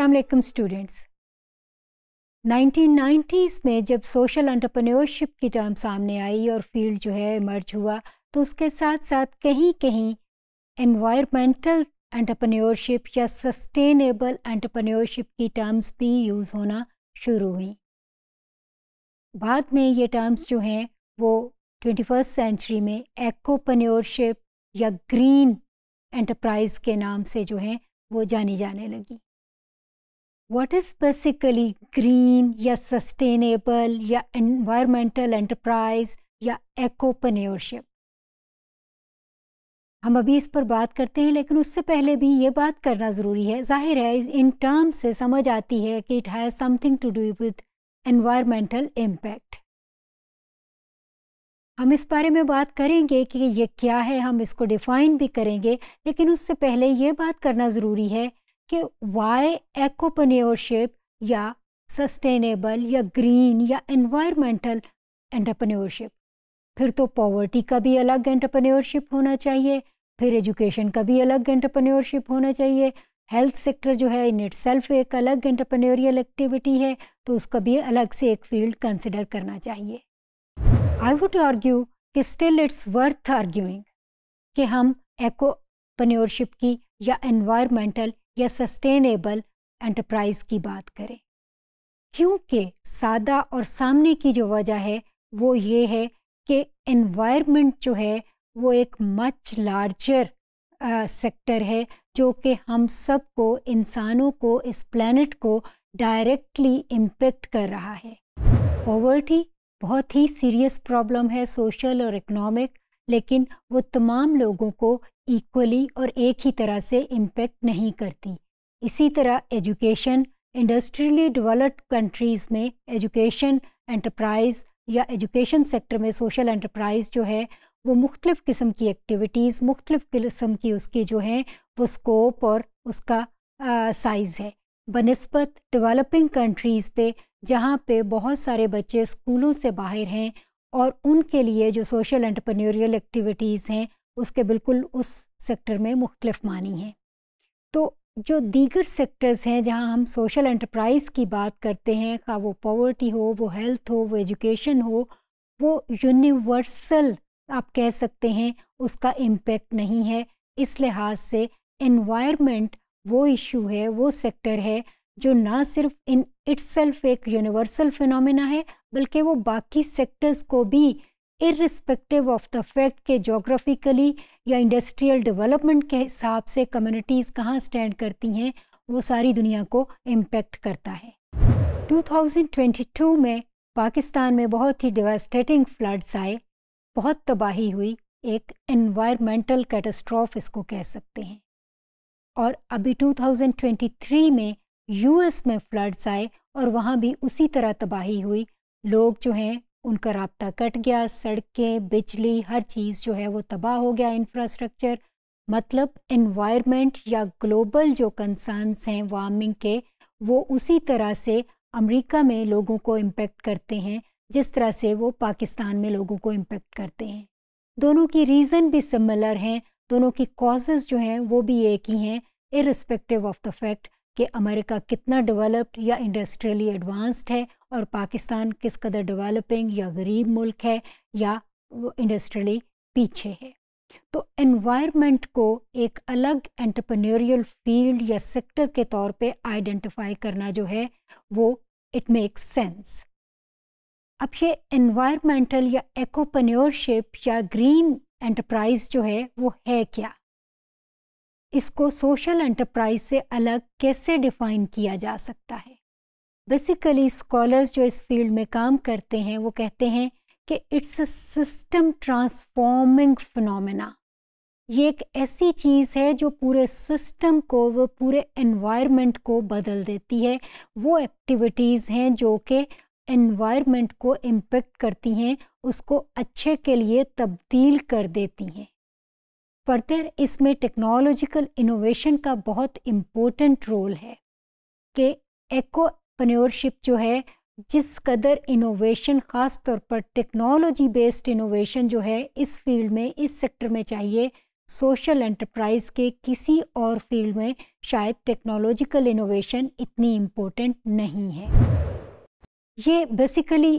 असलकम students 1990s में जब सोशल एंटरप्रेन्योरशिप की टर्म सामने आई और फील्ड जो है मर्ज हुआ तो उसके साथ साथ कहीं कहीं इन्वायरमेंटल एंटरप्रेन्योरशिप या सस्टेनेबल एंटरप्रेन्योरशिप की टर्म्स भी यूज़ होना शुरू हुई बाद में ये टर्म्स जो हैं वो ट्वेंटी फर्स्ट सेंचुरी में एकोपन्योरशिप या ग्रीन एंटरप्राइज के नाम से जो हैं वो जानी जाने लगी what is basically green या sustainable या environmental enterprise या ecopreneurship हम अभी इस पर बात करते हैं लेकिन उससे पहले भी ये बात करना ज़रूरी है जाहिर है इन टर्म से समझ आती है कि it has something to do with environmental impact हम इस बारे में बात करेंगे कि ये क्या है हम इसको डिफ़ाइन भी करेंगे लेकिन उससे पहले ये बात करना ज़रूरी है कि वाई एक्ोपनीरशिप या सस्टेनेबल या ग्रीन या इन्वायरमेंटल एंटरप्रेन्योरशिप फिर तो पॉवर्टी का भी अलग एंटरप्रेन्योरशिप होना चाहिए फिर एजुकेशन का भी अलग एंटरप्रेन्योरशिप होना चाहिए हेल्थ सेक्टर जो है इन इट सेल्फ एक अलग एंटरप्रेन्योरियल एक्टिविटी है तो उसका भी अलग से एक फील्ड कंसिडर करना चाहिए आई वुड आर्ग्यू कि स्टिल इट्स वर्थ आर्ग्यूइंग कि हम एकोपन्योरशिप की या एनवायरमेंटल या सस्टेनेबल एंटरप्राइज की बात करें क्योंकि सादा और सामने की जो वजह है वो ये है कि इन्वायरमेंट जो है वो एक मच लार्जर सेक्टर है जो कि हम सबको इंसानों को इस प्लानट को डायरेक्टली इम्पेक्ट कर रहा है पॉवर्टी बहुत ही सीरियस प्रॉब्लम है सोशल और इकोनॉमिक लेकिन वो तमाम लोगों को इक्वली और एक ही तरह से इम्पेक्ट नहीं करती इसी तरह एजुकेशन इंडस्ट्रियली डेवलप्ड कंट्रीज़ में एजुकेशन एंटरप्राइज़ या एजुकेशन सेक्टर में सोशल एंटरप्राइज़ जो है वो मुख्तलिफ़ किस्म की एक्टिविटीज़ मुख्तलिफ़ किस्म की उसकी जो है वो स्कोप और उसका साइज़ है बनस्बत डेवलपिंग कंट्रीज़ पे जहाँ पे बहुत सारे बच्चे स्कूलों से बाहर हैं और उनके लिए जो सोशल एंटरप्रेन्योरियल एक्टिविटीज़ हैं उसके बिल्कुल उस सेक्टर में मुख्तलिफ मानी हैं तो जो दीगर सेक्टर्स हैं जहाँ हम सोशल एंटरप्राइज़ की बात करते हैं का वो पॉवर्टी हो वो हेल्थ हो वो एजुकेशन हो वो यूनिवर्सल आप कह सकते हैं उसका इम्पेक्ट नहीं है इस लिहाज से इन्वायरमेंट वो इशू है वो सेक्टर है जो ना सिर्फ इन इट्सल्फ एक यूनिवर्सल फिनमिना है बल्कि वो बाकी सेक्टर्स को भी इरिस्पेक्टिव ऑफ द फैक्ट के जोग्राफिकली या इंडस्ट्रियल डेवलपमेंट के हिसाब से कम्युनिटीज़ कहाँ स्टैंड करती हैं वो सारी दुनिया को इम्पेक्ट करता है 2022 में पाकिस्तान में बहुत ही डिवास्टेटिंग फ्लड्स आए बहुत तबाही हुई एक इन्वायरमेंटल कैटस्ट्रॉफ इसको कह सकते हैं और अभी 2023 में यूएस में फ्लड्स आए और वहाँ भी उसी तरह तबाही हुई लोग जो हैं उनका रबता कट गया सड़कें बिजली हर चीज़ जो है वो तबाह हो गया इंफ्रास्ट्रक्चर मतलब इन्वायरमेंट या ग्लोबल जो कंसर्नस हैं वार्मिंग के वो उसी तरह से अमेरिका में लोगों को इम्पेक्ट करते हैं जिस तरह से वो पाकिस्तान में लोगों को इम्पेक्ट करते हैं दोनों की रीज़न भी सिमिलर हैं दोनों की कॉजेज़ जो हैं वो भी एक ही हैं इरिस्पेक्टिव ऑफ द फैक्ट कि अमेरिका कितना डेवलप्ड या इंडस्ट्रियली एडवांस्ड है और पाकिस्तान किस कदर डेवलपिंग या गरीब मुल्क है या इंडस्ट्रियली पीछे है तो एनवायरनमेंट को एक अलग एंटरप्रेन्योरियल फील्ड या सेक्टर के तौर पे आइडेंटिफाई करना जो है वो इट मेक्स सेंस अब ये एनवायरमेंटल या एकोपन्योरशिप या ग्रीन एंटरप्राइज जो है वो है क्या इसको सोशल एंटरप्राइज से अलग कैसे डिफाइन किया जा सकता है बेसिकली स्कॉलर्स जो इस फील्ड में काम करते हैं वो कहते हैं कि it's a system transforming phenomena ये एक ऐसी चीज़ है जो पूरे सिस्टम को वो पूरे एनवायरनमेंट को बदल देती है वो एक्टिविटीज़ हैं जो कि एनवायरनमेंट को इम्पेक्ट करती हैं उसको अच्छे के लिए तब्दील कर देती हैं फर्दर इसमें टेक्नोलॉजिकल इनोवेशन का बहुत इम्पोर्टेंट रोल है कि एकोपन्योरशिप जो है जिस कदर इनोवेशन ख़ास तौर पर टेक्नोलॉजी बेस्ड इनोवेशन जो है इस फील्ड में इस सेक्टर में चाहिए सोशल एंटरप्राइज के किसी और फील्ड में शायद टेक्नोलॉजिकल इनोवेशन इतनी इम्पोर्टेंट नहीं है ये बेसिकली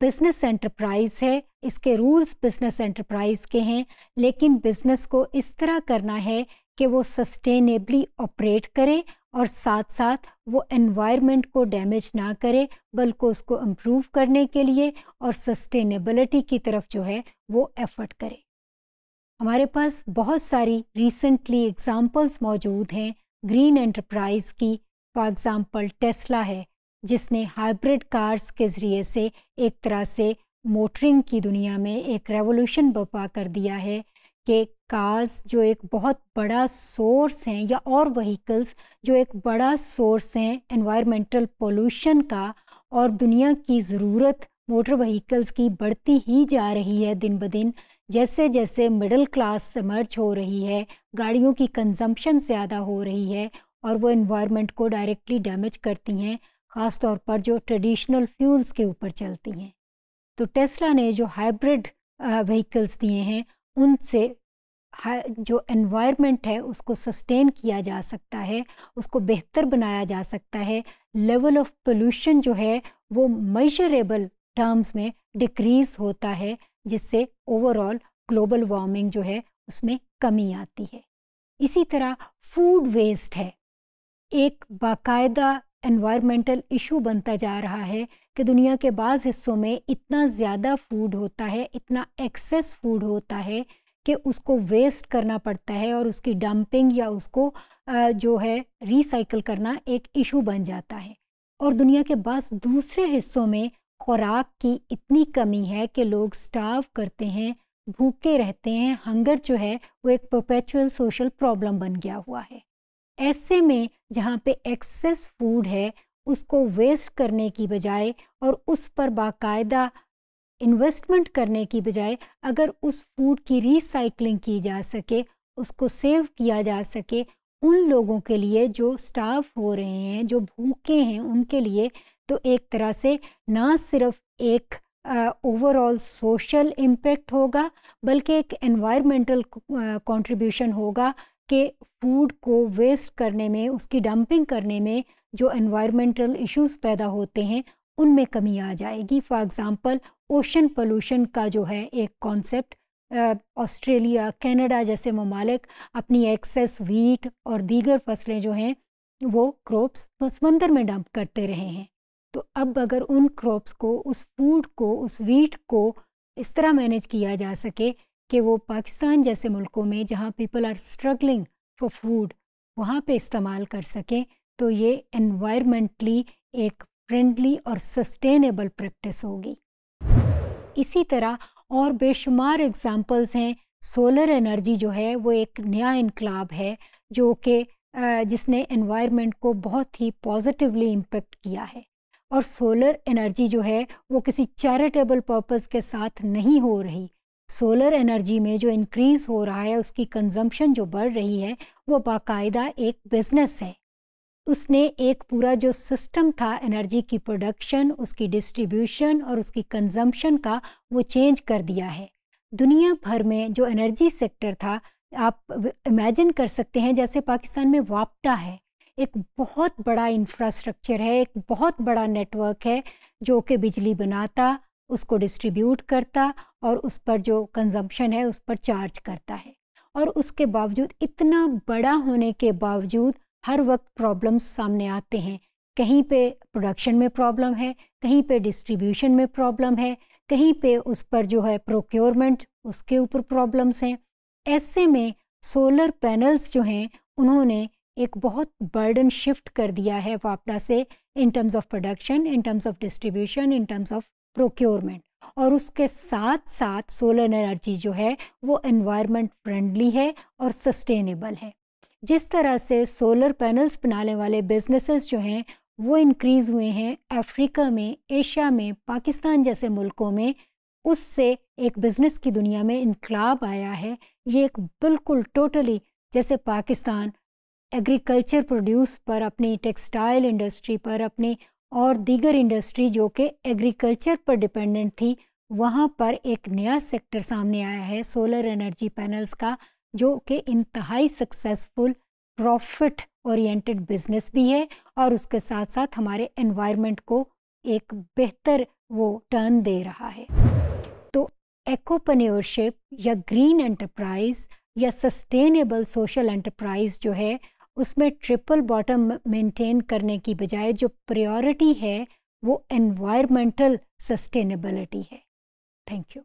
बिजनेस एंटरप्राइज है इसके रूल्स बिज़नेस एंटरप्राइज के हैं लेकिन बिज़नेस को इस तरह करना है कि वो सस्टेनेबली ऑपरेट करे और साथ साथ वो एनवायरनमेंट को डैमेज ना करे बल्कि उसको इम्प्रूव करने के लिए और सस्टेनेबलिटी की तरफ जो है वो एफ़र्ट करे हमारे पास बहुत सारी रिसेंटली एग्जांपल्स मौजूद हैं ग्रीन एंटरप्राइज की फॉर एग्ज़ाम्पल टेस्ला है जिसने हाइब्रिड कार्स के ज़रिए से एक तरह से मोटरिंग की दुनिया में एक रेवोल्यूशन बपा कर दिया है कि कार्स जो एक बहुत बड़ा सोर्स हैं या और वहीकल्स जो एक बड़ा सोर्स हैं इन्वायरमेंटल पोल्यूशन का और दुनिया की ज़रूरत मोटर वहीकल्स की बढ़ती ही जा रही है दिन ब दिन जैसे जैसे मिडिल क्लास समर्ज हो रही है गाड़ियों की कंजम्पशन ज़्यादा हो रही है और वो इन्वायरमेंट को डायरेक्टली डैमेज करती हैं ख़ास तौर पर जो ट्रेडिशनल फ्यूल्स के ऊपर चलती हैं तो टेस्ला ने जो हाइब्रिड व्हीकल्स दिए हैं उनसे जो एनवायरनमेंट है उसको सस्टेन किया जा सकता है उसको बेहतर बनाया जा सकता है लेवल ऑफ पोल्यूशन जो है वो मेजरेबल टर्म्स में डिक्रीज़ होता है जिससे ओवरऑल ग्लोबल वार्मिंग जो है उसमें कमी आती है इसी तरह फूड वेस्ट है एक बाकायदा एनवायरमेंटल इशू बनता जा रहा है कि दुनिया के बाज़ हिस्सों में इतना ज़्यादा फूड होता है इतना एक्सेस फूड होता है कि उसको वेस्ट करना पड़ता है और उसकी डंपिंग या उसको जो है रिसाइकल करना एक इशू बन जाता है और दुनिया के बाद दूसरे हिस्सों में खुराक की इतनी कमी है कि लोग स्टाव करते हैं भूखे रहते हैं हंगर जो है वो एक परपेचुअल सोशल प्रॉब्लम बन गया हुआ है ऐसे में जहाँ पे एक्सेस फूड है उसको वेस्ट करने की बजाय और उस पर बाकायदा इन्वेस्टमेंट करने की बजाय अगर उस फूड की रिसाइकलिंग की जा सके उसको सेव किया जा सके उन लोगों के लिए जो स्टाफ हो रहे हैं जो भूखे हैं उनके लिए तो एक तरह से ना सिर्फ एक ओवरऑल सोशल इम्पेक्ट होगा बल्कि एक एनवायरमेंटल कंट्रीब्यूशन होगा कि फूड को वेस्ट करने में उसकी डंपिंग करने में जो एनवायरमेंटल इश्यूज पैदा होते हैं उनमें कमी आ जाएगी फॉर एग्ज़ाम्पल ओशन पोलूशन का जो है एक कॉन्सेप्ट ऑस्ट्रेलिया कनाडा जैसे ममालिक अपनी एक्सेस वीट और दीगर फसलें जो हैं वो क्रॉप्स समंदर में डंप करते रहे हैं तो अब अगर उन क्रॉप्स को उस फूड को उस वीट को इस तरह मैनेज किया जा सके कि वो पाकिस्तान जैसे मुल्कों में जहाँ people are struggling for food वहाँ पे इस्तेमाल कर सकें तो ये एनवायरमेंटली एक फ्रेंडली और सस्टेनेबल प्रैक्टिस होगी इसी तरह और बेशुमार एग्जांपल्स हैं सोलर एनर्जी जो है वो एक नया इनकलाब है जो कि जिसने एनवायरनमेंट को बहुत ही पॉजिटिवली इम्पेक्ट किया है और सोलर एनर्जी जो है वो किसी चैरिटेबल पर्पस के साथ नहीं हो रही सोलर एनर्जी में जो इंक्रीज़ हो रहा है उसकी कंजम्पशन जो बढ़ रही है वो बाकायदा एक बिज़नेस है उसने एक पूरा जो सिस्टम था एनर्जी की प्रोडक्शन उसकी डिस्ट्रीब्यूशन और उसकी कंजम्पशन का वो चेंज कर दिया है दुनिया भर में जो एनर्जी सेक्टर था आप इमेजिन कर सकते हैं जैसे पाकिस्तान में वापटा है एक बहुत बड़ा इंफ्रास्ट्रक्चर है एक बहुत बड़ा नेटवर्क है जो कि बिजली बनाता उसको डिस्ट्रीब्यूट करता और उस पर जो कंजम्पशन है उस पर चार्ज करता है और उसके बावजूद इतना बड़ा होने के बावजूद हर वक्त प्रॉब्लम्स सामने आते हैं कहीं पे प्रोडक्शन में प्रॉब्लम है कहीं पे डिस्ट्रीब्यूशन में प्रॉब्लम है कहीं पे उस पर जो है प्रोक्योरमेंट उसके ऊपर प्रॉब्लम्स हैं ऐसे में सोलर पैनल्स जो हैं उन्होंने एक बहुत बर्डन शिफ्ट कर दिया है वापडा से in terms of production in terms of distribution in terms of procurement और उसके साथ साथ सोलर एनर्जी जो है वो एनवायरनमेंट फ्रेंडली है और सस्टेनेबल है जिस तरह से सोलर पैनल्स बनाने वाले बिजनेसेस जो हैं वो इनक्रीज़ हुए हैं अफ्रीका में एशिया में पाकिस्तान जैसे मुल्कों में उससे एक बिज़नेस की दुनिया में इनकलाब आया है ये एक बिल्कुल टोटली जैसे पाकिस्तान एग्रीकल्चर प्रोड्यूस पर अपनी टेक्सटाइल इंडस्ट्री पर अपनी और दीगर इंडस्ट्री जो कि एग्रीकल्चर पर डिपेंडेंट थी वहाँ पर एक नया सेक्टर सामने आया है सोलर एनर्जी पैनल्स का जो कि इंतहाई सक्सेसफुल प्रॉफिट ओरिएंटेड बिजनेस भी है और उसके साथ साथ हमारे एनवायरनमेंट को एक बेहतर वो टर्न दे रहा है तो एकोपन्योरशिप या ग्रीन एंटरप्राइज या सस्टेनेबल सोशल एंटरप्राइज जो है उसमें ट्रिपल बॉटम मेंटेन करने की बजाय जो प्रायोरिटी है वो एनवायरमेंटल सस्टेनेबिलिटी है थैंक यू